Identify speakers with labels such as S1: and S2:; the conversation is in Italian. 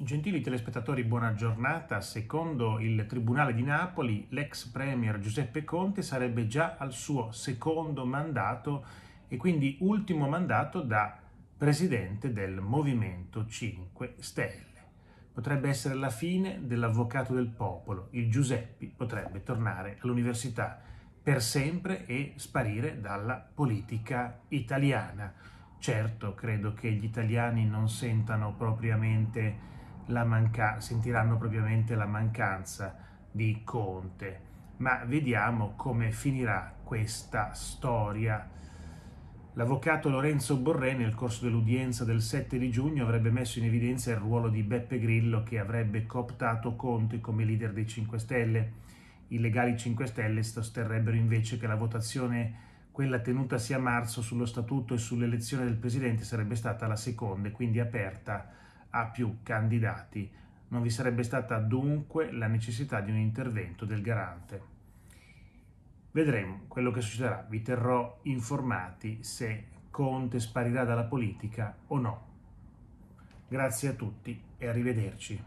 S1: Gentili telespettatori, buona giornata. Secondo il Tribunale di Napoli, l'ex Premier Giuseppe Conte sarebbe già al suo secondo mandato e quindi ultimo mandato da Presidente del Movimento 5 Stelle. Potrebbe essere la fine dell'avvocato del popolo. Il Giuseppi potrebbe tornare all'università per sempre e sparire dalla politica italiana. Certo, credo che gli italiani non sentano propriamente la manca- sentiranno propriamente la mancanza di Conte. Ma vediamo come finirà questa storia. L'avvocato Lorenzo Borré nel corso dell'udienza del 7 di giugno avrebbe messo in evidenza il ruolo di Beppe Grillo che avrebbe cooptato Conte come leader dei 5 Stelle. I legali 5 Stelle sosterrebbero invece che la votazione, quella tenutasi a marzo sullo statuto e sull'elezione del presidente, sarebbe stata la seconda e quindi aperta a più candidati. Non vi sarebbe stata dunque la necessità di un intervento del garante. Vedremo quello che succederà, vi terrò informati se Conte sparirà dalla politica o no. Grazie a tutti e arrivederci.